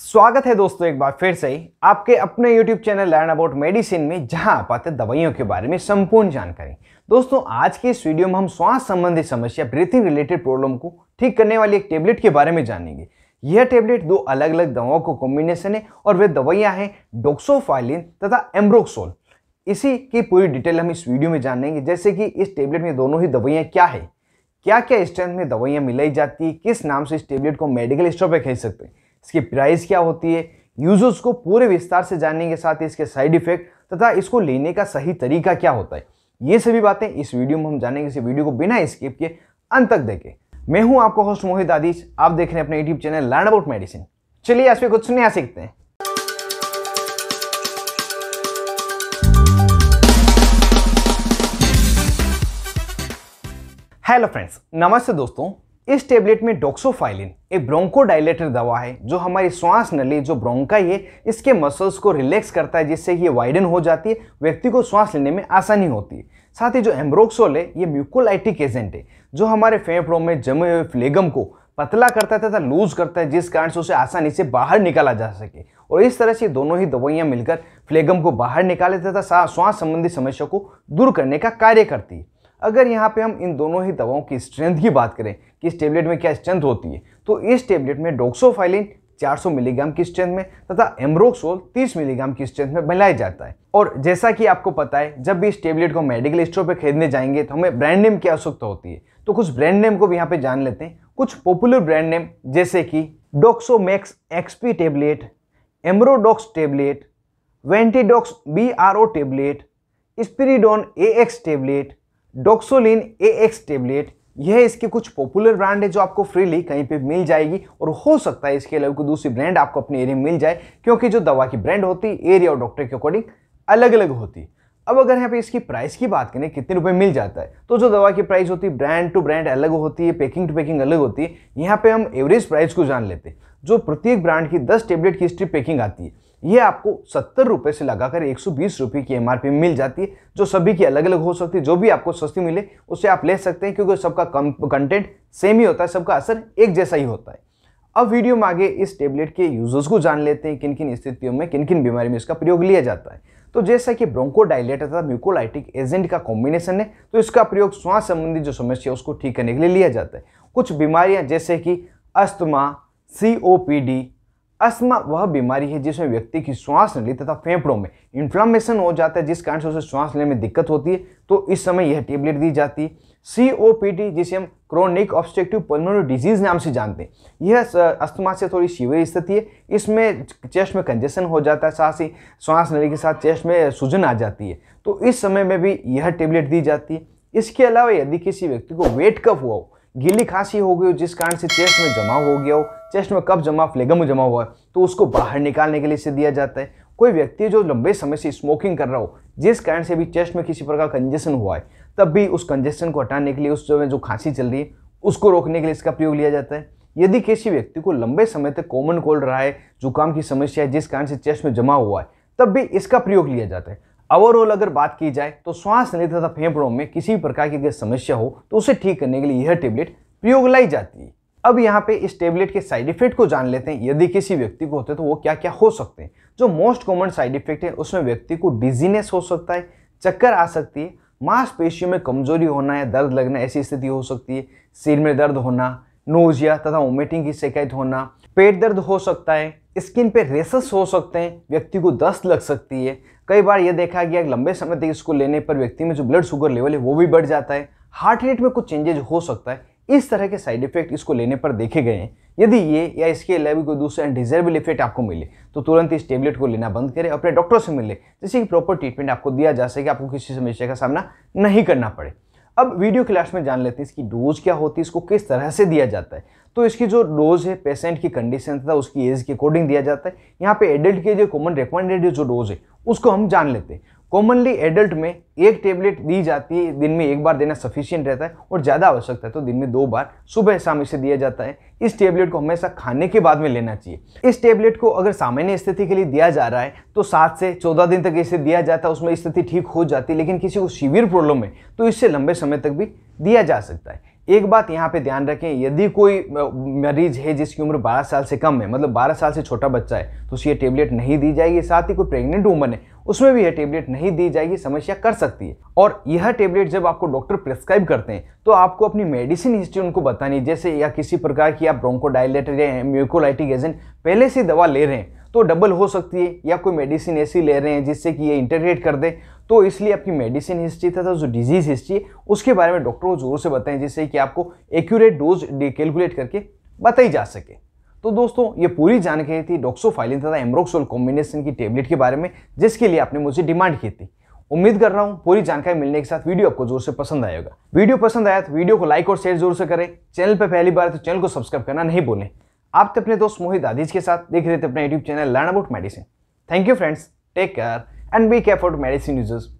स्वागत है दोस्तों एक बार फिर से आपके अपने YouTube channel learn about medicine में जहां आप आते दवाइयों के बारे में संपूर्ण जानकारी दोस्तों आज की इस वीडियो में हम श्वास संबंधी समस्या ब्रीथिंग रिलेटेड प्रॉब्लम को ठीक करने वाली एक टेबलेट के बारे में जानेंगे यह टेबलेट दो अलग अलग दवाओं को कॉम्बिनेशन है और वे दवाइयाँ हैं डोक्सोफाइलिन तथा एम्ब्रोक्सोल इसी की पूरी डिटेल हम इस वीडियो में जानेंगे जैसे कि इस टेबलेट में दोनों ही दवाइयाँ क्या है क्या क्या स्ट्रेंथ में दवाइयाँ मिलाई जाती है किस नाम से इस टेबलेट को मेडिकल स्टोर पर खरीद सकते हैं इसकी प्राइस क्या होती है यूजर्स को पूरे विस्तार से जानने के साथ इसके साइड इफेक्ट तथा इसको लेने का सही तरीका क्या होता है ये सभी बातें इस वीडियो में हम जानेंगे इसी वीडियो को बिना स्किप किए अंत तक देखें मैं हूं आपका होस्ट मोहित आदिश आप देख रहे हैं अपने YouTube channel learn about medicine चलिए आज पे कुछ नया सीखते हैं हेलो फ्रेंड्स नमस्ते दोस्तों इस टेबलेट में डॉक्सोफाइलिन एक ब्रोंकोडाइलेटर दवा है जो हमारी श्वास नली जो ब्रोंकाई है इसके मसल्स को रिलैक्स करता है जिससे ये वाइडन हो जाती है व्यक्ति को श्वास लेने में आसानी होती है साथ ही जो एम्ब्रोक्सोल है ये म्यूकोलाइटिक एजेंट है जो हमारे फेफड़ों में जमे हुए फ्लेगम को पतला करता है तथा लूज करता है जिस कारण से उसे आसानी से बाहर निकाला जा सके और इस तरह से दोनों ही दवाइयाँ मिलकर फ्लेगम को बाहर निकाले तथा श्वास संबंधी समस्या को दूर करने का कार्य करती है अगर यहाँ पे हम इन दोनों ही दवाओं की स्ट्रेंथ की बात करें कि इस टेबलेट में क्या स्ट्रेंथ होती है तो इस टेबलेट में डोक्सोफाइलिन 400 मिलीग्राम की स्ट्रेंथ में तथा एमरोक्सोल 30 मिलीग्राम की स्ट्रेंथ में मिलाया जाता है और जैसा कि आपको पता है जब भी इस टेबलेट को मेडिकल स्टोर पर खरीदने जाएंगे तो हमें ब्रांड नेम की आवश्यकता होती है तो कुछ ब्रांड नेम को भी यहाँ पे जान लेते हैं कुछ पॉपुलर ब्रांड नेम जैसे कि Doxomax XP tablet Ambrodox tablet Ventidox B R O tablet Spiridon A X tablet Doxolin A X tablet यह इसके कुछ पॉपुलर ब्रांड है जो आपको फ्रीली कहीं पे मिल जाएगी और हो सकता है इसके अलावा कोई दूसरी ब्रांड आपको अपने एरिया में मिल जाए क्योंकि जो दवा की ब्रांड होती है एरिया और डॉक्टर के अकॉर्डिंग अलग अलग होती है अब अगर यहाँ पे इसकी प्राइस की बात करें कितने रुपए मिल जाता है तो जो दवा की प्राइस होती है ब्रांड टू ब्रांड अलग होती है पैकिंग टू पैकिंग अलग होती है यहाँ पर हम एवरेज प्राइस को जान लेते हैं जो प्रत्येक ब्रांड की दस टेबलेट की हिस्ट्री पैकिंग आती है ये आपको सत्तर रुपये से लगाकर एक सौ बीस रुपये की एम मिल जाती है जो सभी की अलग अलग हो सकती है जो भी आपको सस्ती मिले उसे आप ले सकते हैं क्योंकि सबका कंटेंट सेम ही होता है सबका असर एक जैसा ही होता है अब वीडियो में आगे इस टेबलेट के यूजर्स को जान लेते हैं किन किन स्थितियों में किन किन बीमारी में इसका प्रयोग लिया जाता है तो जैसा कि ब्रोंकोडाइलेटर तथा म्यूकोलाइटिक एजेंट का कॉम्बिनेशन है तो इसका प्रयोग श्वास संबंधी जो समस्या है उसको ठीक करने के लिए लिया जाता है कुछ बीमारियां जैसे कि अस्थमा सी अस्थमा वह बीमारी है जिसमें व्यक्ति की श्वास नली तथा फेफड़ों में इन्फ्लामेशन हो जाता है जिस कारण से उसे श्वास लेने में दिक्कत होती है तो इस समय यह टेबलेट दी जाती है सी ओ पी टी जिसे हम क्रोनिक ऑब्स्ट्रक्टिव पल्मोनरी डिजीज नाम से जानते हैं यह अस्थमा से थोड़ी शिविर स्थिति है इसमें चेस्ट में कंजेशन हो जाता है साथ ही श्वास नली के साथ चेस्ट में सूजन आ जाती है तो इस समय में भी यह टेबलेट दी जाती है इसके अलावा यदि किसी व्यक्ति को वेट कफ हुआ हो गीली खांसी हो गई हो जिस कारण से चेस्ट में जमा हो गया हो चेस्ट में कब जमा फ्लेगम में जमा हुआ है तो उसको बाहर निकालने के लिए इसे दिया जाता है कोई व्यक्ति जो लंबे समय से स्मोकिंग कर रहा हो जिस कारण से भी चेस्ट में किसी प्रकार कंजेशन हुआ है तब भी उस कंजेशन को हटाने के लिए उस जो जो खांसी चल रही है उसको रोकने के लिए इसका प्रयोग लिया जाता है यदि किसी व्यक्ति को लंबे समय तक कॉमन कोल्ड रहा है जुकाम की समस्या है जिस कारण से चेस्ट में जमा हुआ है तब भी इसका प्रयोग लिया जाता है ओवरऑल अगर बात की जाए तो श्वास लेने तथा फेफड़ों में किसी भी प्रकार की अगर समस्या हो तो उसे ठीक करने के लिए यह टेबलेट प्रयोग लाई जाती है अब यहाँ पे इस टेबलेट के साइड इफेक्ट को जान लेते हैं यदि किसी व्यक्ति को होते तो वो क्या क्या हो सकते हैं जो मोस्ट कॉमन साइड इफेक्ट है उसमें व्यक्ति को डिजीनेस हो सकता है चक्कर आ सकती है मांसपेशियों में कमजोरी होना या दर्द लगना ऐसी स्थिति हो सकती है सिर में दर्द होना नोजिया तथा वोमिटिंग की शिकायत होना पेट दर्द हो सकता है स्किन पे रेसस हो सकते हैं व्यक्ति को दस्त लग सकती है कई बार ये देखा गया लंबे समय तक इसको लेने पर व्यक्ति में जो ब्लड शुगर लेवल है वो भी बढ़ जाता है हार्ट रेट में कुछ चेंजेज हो सकता है इस तरह के साइड इफेक्ट इसको लेने पर देखे गए हैं यदि ये या इसके अलावा कोई दूसरा डिजर्वेबल इफेक्ट आपको मिले तो तुरंत इस टेबलेट को लेना बंद करें अपने डॉक्टर से मिले जिससे कि प्रॉपर ट्रीटमेंट आपको दिया जा सके आपको किसी समस्या का सामना नहीं करना पड़े अब वीडियो क्लास में जान लेते हैं इसकी डोज क्या होती है इसको किस तरह से दिया जाता है तो इसकी जो डोज है पेशेंट की कंडीशन तथा उसकी एज के अकॉर्डिंग दिया जाता है यहाँ पे एडल्ट के जो कॉमन रिकमेंडेड जो डोज है उसको हम जान लेते हैं कॉमनली एडल्ट में एक टेबलेट दी जाती है दिन में एक बार देना सफिशियंट रहता है और ज़्यादा आवश्यकता है तो दिन में दो बार सुबह शाम इसे दिया जाता है इस टेबलेट को हमेशा खाने के बाद में लेना चाहिए इस टेबलेट को अगर सामान्य स्थिति के लिए दिया जा रहा है तो सात से चौदह दिन तक इसे दिया जाता है उसमें स्थिति ठीक हो जाती है लेकिन किसी को सीवियर प्रॉब्लम है तो इससे लंबे समय तक भी दिया जा सकता है एक बात यहाँ पे ध्यान रखें यदि कोई मरीज है जिसकी उम्र 12 साल से कम है मतलब 12 साल से छोटा बच्चा है तो उसे ये टेबलेट नहीं दी जाएगी साथ ही कोई प्रेग्नेंट वुमन है उसमें भी यह टेबलेट नहीं दी जाएगी समस्या कर सकती है और यह टेबलेट जब आपको डॉक्टर प्रेस्क्राइब करते हैं तो आपको अपनी मेडिसिन हिस्ट्री उनको बतानी जैसे या किसी प्रकार की आप ब्रोंकोडाइलेटर या म्यूकोलाइटिक एजेंट पहले से दवा ले रहे हैं तो डबल हो सकती है या कोई मेडिसिन ऐसी ले रहे हैं जिससे कि ये इंटरग्रेट कर दे तो इसलिए आपकी मेडिसिन हिस्ट्री तथा जो डिजीज़ हिस्ट्री है उसके बारे में डॉक्टर को ज़ोर से बताएं जिससे कि आपको एक्यूरेट डोज कैलकुलेट करके बताई जा सके तो दोस्तों ये पूरी जानकारी थी डॉक्सोफाइलिन तथा एमरोक्सोल कॉम्बिनेशन की टेबलेट के बारे में जिसके लिए आपने मुझे डिमांड की थी उम्मीद कर रहा हूँ पूरी जानकारी मिलने के साथ वीडियो आपको जोर से पसंद आएगा वीडियो पसंद आया तो वीडियो को लाइक और शेयर जोर से करें चैनल पर पहली बार तो चैनल को सब्सक्राइब करना नहीं भूलें आप तो अपने दोस्त मोहित आदिज के साथ देख रहे थे अपना YouTube channel learn about medicine thank you friends take care and be care for medicine users